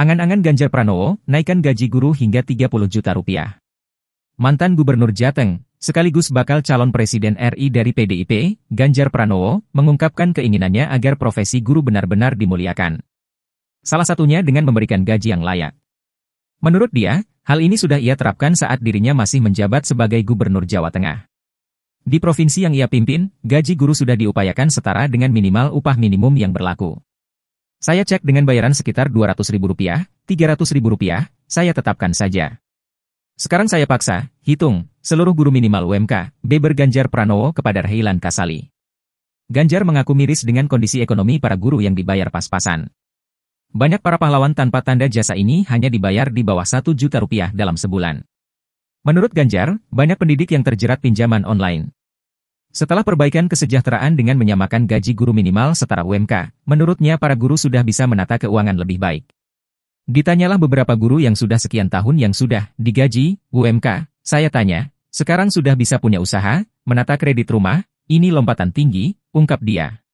Angan-angan Ganjar Pranowo, naikkan gaji guru hingga 30 juta rupiah. Mantan Gubernur Jateng, sekaligus bakal calon Presiden RI dari PDIP, Ganjar Pranowo, mengungkapkan keinginannya agar profesi guru benar-benar dimuliakan. Salah satunya dengan memberikan gaji yang layak. Menurut dia, hal ini sudah ia terapkan saat dirinya masih menjabat sebagai Gubernur Jawa Tengah. Di provinsi yang ia pimpin, gaji guru sudah diupayakan setara dengan minimal upah minimum yang berlaku. Saya cek dengan bayaran sekitar Rp200.000, Rp300.000, saya tetapkan saja. Sekarang saya paksa, hitung, seluruh guru minimal UMK, B berganjar Pranowo kepada Rahilan Kasali. Ganjar mengaku miris dengan kondisi ekonomi para guru yang dibayar pas-pasan. Banyak para pahlawan tanpa tanda jasa ini hanya dibayar di bawah 1 juta rupiah dalam sebulan. Menurut Ganjar, banyak pendidik yang terjerat pinjaman online. Setelah perbaikan kesejahteraan dengan menyamakan gaji guru minimal setara UMK, menurutnya para guru sudah bisa menata keuangan lebih baik. Ditanyalah beberapa guru yang sudah sekian tahun yang sudah digaji UMK, saya tanya, sekarang sudah bisa punya usaha, menata kredit rumah, ini lompatan tinggi, ungkap dia.